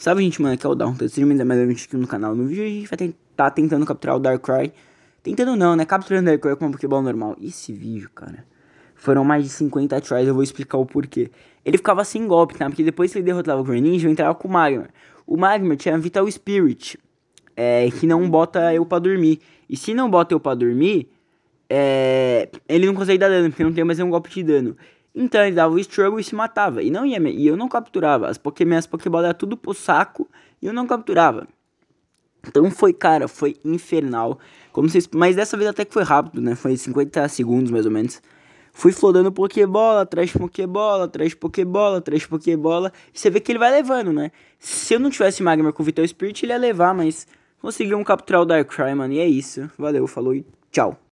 Salve gente, mano, aqui é o Down, todo streamer, ainda mais aqui no canal. No vídeo a gente vai tentar tá tentando capturar o Darkrai. Tentando não, né? Capturando o Darkrai com uma Pokéball normal. Esse vídeo, cara, foram mais de 50 tries, eu vou explicar o porquê. Ele ficava sem golpe, tá? Porque depois que ele derrotava o Greninja, eu entrava com o Magma O Magma tinha Vital Spirit, é, que não bota eu pra dormir. E se não bota eu pra dormir, é, ele não consegue dar dano, porque não tem mais nenhum golpe de dano. Então ele dava o struggle e se matava. E não ia, e eu não capturava. As Poké, minhas Pokébola era tudo pro saco e eu não capturava. Então foi, cara, foi infernal. Como vocês, mas dessa vez até que foi rápido, né? Foi 50 segundos mais ou menos. Fui flodando Pokébola, atrás de Pokébola, atrás de Pokébola, atrás de Pokébola. E você vê que ele vai levando, né? Se eu não tivesse Magma com Vital Spirit, ele ia levar, mas conseguiu capturar o Darkrai, mano. E é isso. Valeu, falou e tchau.